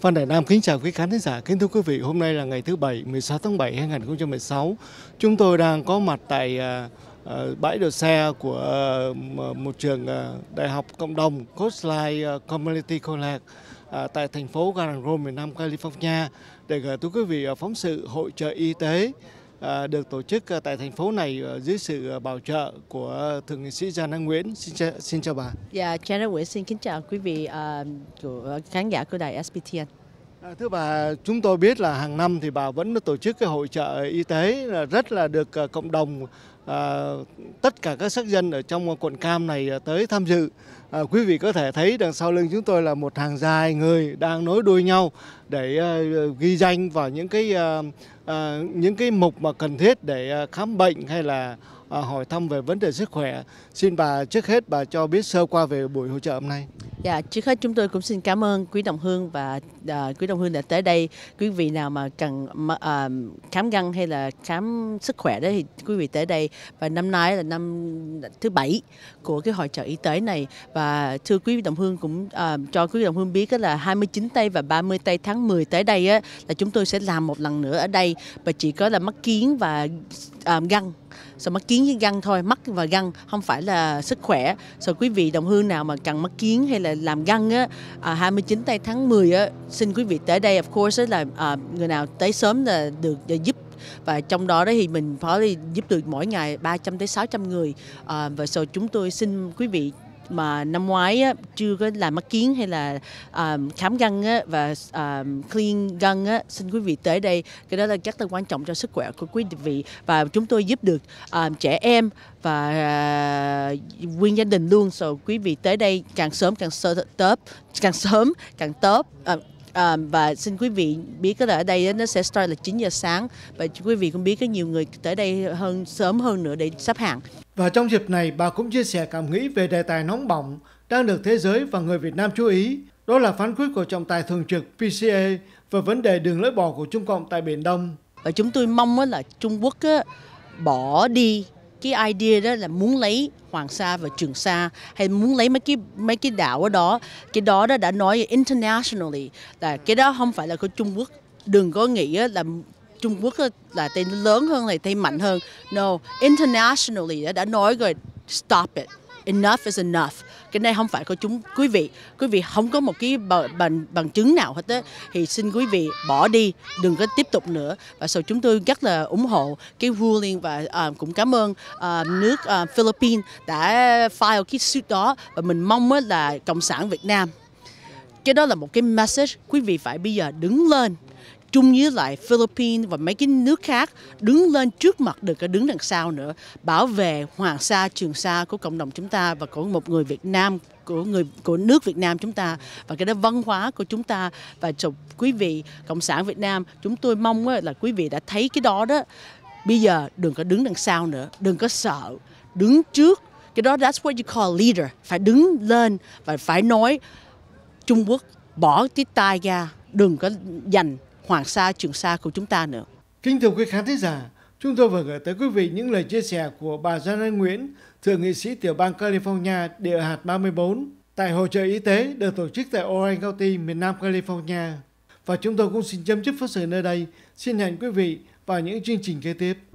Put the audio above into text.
Phan Đại Nam kính chào quý khán thính giả. Kính thưa quý vị, hôm nay là ngày thứ Bảy, 16 tháng 7, 2016. Chúng tôi đang có mặt tại à, à, bãi đỗ xe của à, một trường đại học cộng đồng Coastline Community College tại thành phố Garden miền Nam California để gửi tới quý vị phóng sự hội trợ y tế Ờ, được tổ chức ờ, tại thành phố này ờ, dưới sự bảo trợ của thượng nghị sĩ Giang Nguyễn. Xin chào, xin chào bà. Dạ, yeah, Giang Nguyễn xin kính chào quý vị uh, của khán giả của đài SBTN. À, thưa bà, chúng tôi biết là hàng năm thì bà vẫn tổ chức cái hội trợ y tế rất là được à, cộng đồng à, tất cả các sắc dân ở trong quận Cam này à, tới tham dự. À, quý vị có thể thấy đằng sau lưng chúng tôi là một hàng dài người đang nối đuôi nhau để à, ghi danh vào những cái à, à, những cái mục mà cần thiết để à, khám bệnh hay là à, hỏi thăm về vấn đề sức khỏe. Xin bà trước hết bà cho biết sơ qua về buổi hội trợ hôm nay. Dạ, trước hết chúng tôi cũng xin cảm ơn quý đồng hương và uh, quý đồng hương đã tới đây. Quý vị nào mà cần uh, khám găng hay là khám sức khỏe đấy thì quý vị tới đây. Và năm nay là năm thứ bảy của cái hội trợ y tế này và thưa quý đồng hương cũng uh, cho quý đồng hương biết là 29 tây và 30 tây tháng 10 tới đây á, là chúng tôi sẽ làm một lần nữa ở đây và chỉ có là mắt kiến và uh, găng sau mắc kiến với găng thôi mắt và găng không phải là sức khỏe sợ quý vị đồng hương nào mà cần mắc kiến hay là làm găng á à, 29 tây tháng 10 á xin quý vị tới đây of course là à, người nào tới sớm là được là giúp và trong đó đấy thì mình phó có giúp được mỗi ngày 300 tới 600 người à, và so chúng tôi xin quý vị mà năm ngoái á, chưa có làm mắt kiến hay là um, khám găng á, và um, clean găng á, xin quý vị tới đây cái đó là rất là quan trọng cho sức khỏe của quý vị và chúng tôi giúp được um, trẻ em và uh, nguyên gia đình luôn so quý vị tới đây càng sớm càng sớm tớp càng sớm càng tốt uh, À, và xin quý vị biết là ở đây nó sẽ start là 9 giờ sáng và quý vị cũng biết có nhiều người tới đây hơn sớm hơn nữa để sắp hàng. Và trong dịp này bà cũng chia sẻ cảm nghĩ về đề tài nóng bỏng đang được thế giới và người Việt Nam chú ý. Đó là phán quyết của trọng tài thường trực PCA và vấn đề đường lưỡi bò của Trung Cộng tại Biển Đông. Và chúng tôi mong là Trung Quốc bỏ đi cái idea đó là muốn lấy Hoàng Sa và Trường Sa hay muốn lấy mấy cái mấy cái đảo ở đó cái đó đó đã nói internationally là cái đó không phải là của Trung Quốc đừng có nghĩ là Trung Quốc là tên lớn hơn này tên mạnh hơn no internationally đã, đã nói rồi stop it enough is enough cái này không phải của chúng quý vị quý vị không có một cái bằng bằng chứng nào hết á thì xin quý vị bỏ đi đừng có tiếp tục nữa và sau chúng tôi rất là ủng hộ cái ruling và uh, cũng cảm ơn uh, nước uh, Philippines đã file cái suit đó và mình mong là cộng sản Việt Nam cái đó là một cái message quý vị phải bây giờ đứng lên chung với lại Philippines và mấy cái nước khác đứng lên trước mặt đừng có đứng đằng sau nữa bảo vệ Hoàng Sa Trường Sa của cộng đồng chúng ta và của một người Việt Nam của người của nước Việt Nam chúng ta và cái đó văn hóa của chúng ta và chụp quý vị cộng sản Việt Nam chúng tôi mong là quý vị đã thấy cái đó đó bây giờ đừng có đứng đằng sau nữa đừng có sợ đứng trước cái đó that's what you call leader phải đứng lên và phải nói Trung Quốc bỏ cái tay ra đừng có dành Hoàng Sa, Trường Sa của chúng ta nữa. Kính thưa quý khán thính giả, chúng tôi vừa gửi tới quý vị những lời chia sẻ của bà Giang Anh Nguyễn, thượng nghị sĩ tiểu bang California, địa hạt 34, tại hội trợ y tế được tổ chức tại Orange County, miền Nam California. Và chúng tôi cũng xin chấm dứt phát sự nơi đây. Xin hẹn quý vị vào những chương trình kế tiếp.